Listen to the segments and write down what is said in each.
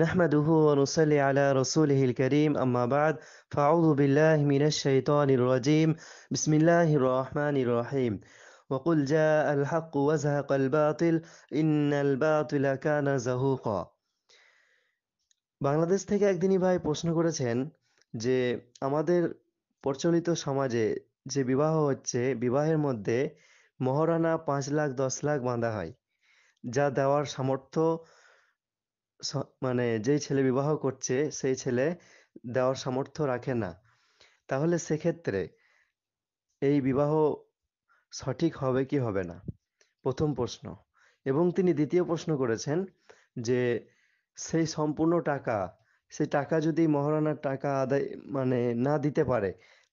نحمده ونصلي على رسوله الكريم أما بعد فأعوذ بالله من الشيطان الرجيم بسم الله الرحمن الرحيم وقل جاء الحق وزهق الباطل إن الباطل كان زهوقا বাংলাদেশ থেকে একদিনই ভাই প্রশ্ন করেছেন যে আমাদের প্রচলিত সমাজে যে বিবাহ হচ্ছে বিবাহের মধ্যে মহারানা পাঁচ লাখ দশ লাখ বাঁধা হয় যা দেওয়ার সামর্থ্য মানে যেই ছেলে বিবাহ করছে সেই ছেলে দেওয়ার সামর্থ্য রাখে না তাহলে সেক্ষেত্রে এই বিবাহ সঠিক হবে কি হবে না প্রথম প্রশ্ন এবং তিনি দ্বিতীয় প্রশ্ন করেছেন যে সেই সম্পূর্ণ টাকা সেই টাকা যদি মহারানার টাকা আদায় মানে না দিতে পারে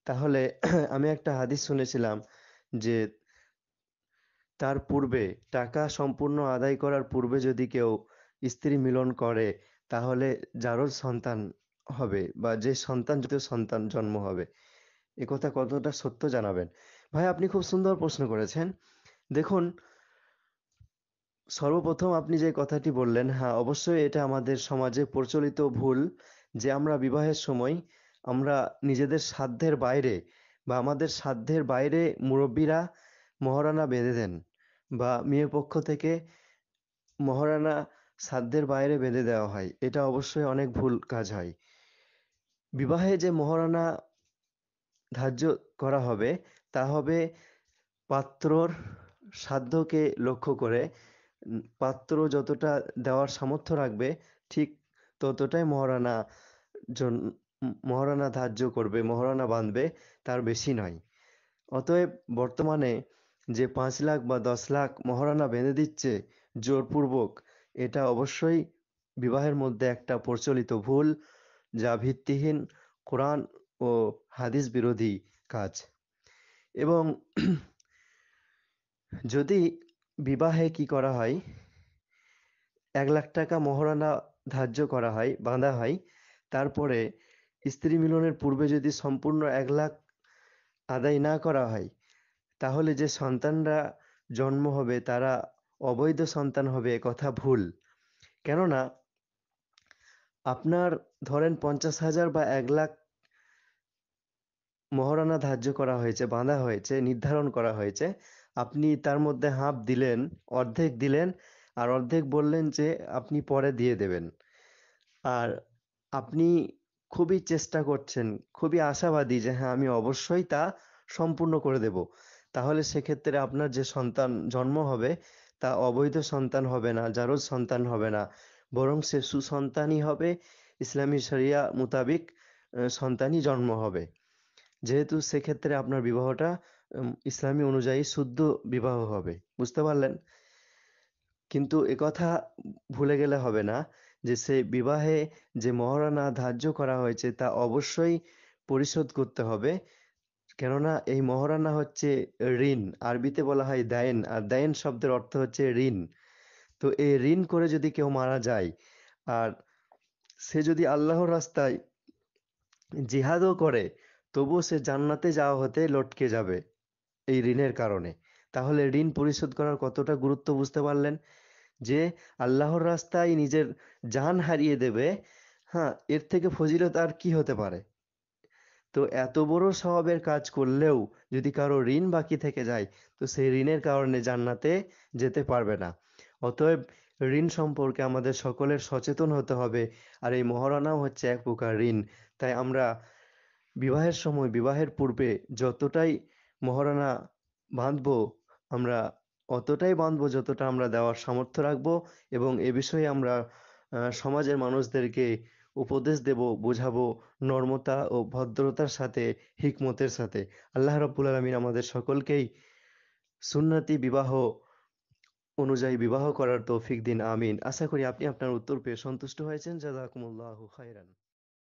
তাহলে আমি একটা হাদিস শুনেছিলাম যে তার পূর্বে টাকা সম্পূর্ণ আদায় করার পূর্বে যদি কেউ স্ত্রী মিলন করে তাহলে যারও সন্তান হবে বা যে সন্তান যদিও সন্তান জন্ম হবে এ কথা কতটা সত্য জানাবেন ভাই আপনি খুব সুন্দর প্রশ্ন করেছেন দেখুন সর্বপ্রথম আপনি যে কথাটি বললেন হ্যাঁ অবশ্যই এটা আমাদের সমাজে প্রচলিত ভুল যে আমরা বিবাহের সময় আমরা নিজেদের সাধ্যের বাইরে বা আমাদের সাধ্যের বাইরে মুরব্বীরা মহারানা বেঁধে দেন বা মেয়ের পক্ষ থেকে মহারানা সাধ্যের বাইরে বেঁধে দেওয়া হয় এটা অবশ্যই অনেক ভুল কাজ হয় বিবাহে যে মোহরানা ধার্য করা হবে তা হবে পাত্রর সাধ্যকে লক্ষ্য করে পাত্র যতটা দেওয়ার সামর্থ্য রাখবে ঠিক ততটাই মহারানা জন মহারানা ধার্য করবে মহারানা বাঁধবে তার বেশি নয় অতএব বর্তমানে যে পাঁচ লাখ বা দশ লাখ মহারানা বেঁধে দিচ্ছে জোরপূর্বক এটা অবশ্যই বিবাহের মধ্যে একটা প্রচলিত ভুল যা ভিত্তিহীন কোরআন ও হাদিস বিরোধী কাজ এবং যদি বিবাহে কি করা হয় এক লাখ টাকা মহারানা ধার্য করা হয় বাঁধা হয় তারপরে স্ত্রী মিলনের পূর্বে যদি সম্পূর্ণ এক লাখ আদায় না করা হয় তাহলে যে সন্তানরা জন্ম হবে তারা অবৈধ সন্তান হবে কথা ভুল কেননা আপনার ধরেন পঞ্চাশ হাজার বা এক লাখ মহারানা ধার্য করা হয়েছে বাঁধা হয়েছে নির্ধারণ করা হয়েছে আপনি তার মধ্যে হাফ দিলেন অর্ধেক দিলেন আর অর্ধেক বললেন যে আপনি পরে দিয়ে দেবেন আর আপনি খুবই চেষ্টা করছেন খুবই আশাবাদী যে হ্যাঁ আমি অবশ্যই তা সম্পূর্ণ করে দেব তাহলে সেক্ষেত্রে আপনার যে সন্তান জন্ম হবে তা অবৈধ সন্তান হবে না জারজ সন্তান হবে না বরং সে সুসন্তানই হবে ইসলামী শরিয়া মোতাবিক সন্তানই জন্ম হবে যেহেতু সেক্ষেত্রে আপনার বিবাহটা ইসলামী অনুযায়ী শুদ্ধ বিবাহ হবে বুঝতে পারলেন কিন্তু কথা ভুলে গেলে হবে না যে সে বিবাহে যে মহারানা ধার্য করা হয়েছে তা অবশ্যই পরিশোধ করতে হবে কেননা এই মহারানা হচ্ছে ঋণ আরবিতে বলা হয় দায়েন আর দায়েন শব্দের অর্থ হচ্ছে ঋণ তো এই ঋণ করে যদি কেউ মারা যায় আর সে যদি আল্লাহর রাস্তায় জিহাদও করে তবুও সে জান্নাতে যাওয়া হতে লটকে যাবে এই ঋণের কারণে তাহলে ঋণ পরিশোধ করার কতটা গুরুত্ব বুঝতে পারলেন যে আল্লাহর রাস্তায় নিজের জান হারিয়ে দেবে হ্যাঁ এর থেকে ফজিলত আর কি হতে পারে তো এত বড় সওয়াবের কাজ করলেও যদি কারো ঋণ বাকি থেকে যায় তো সেই ঋণের কারণে জান্নাতে যেতে পারবে না অতএব ঋণ সম্পর্কে আমাদের সকলের সচেতন হতে হবে আর এই মহারণাও হচ্ছে এক প্রকার ঋণ তাই আমরা বিবাহের সময় বিবাহের পূর্বে যতটাই মহারণা বাঁধব আমরা অতটাই বাঁধবো যতটা আমরা দেওয়ার সামর্থ্য রাখবো এবং এ বিষয়ে আমরা সমাজের মানুষদেরকে উপদেশ দেব বোঝাবো নর্মতা ও ভদ্রতার সাথে হিকমতের সাথে আল্লাহ রবুল আলমিন আমাদের সকলকেই সুন্নতি বিবাহ অনুযায়ী বিবাহ করার তৌফিক দিন আমিন আশা করি আপনি আপনার উত্তর পেয়ে সন্তুষ্ট হয়েছেন জাজাকুমুল্লাহ খাইরান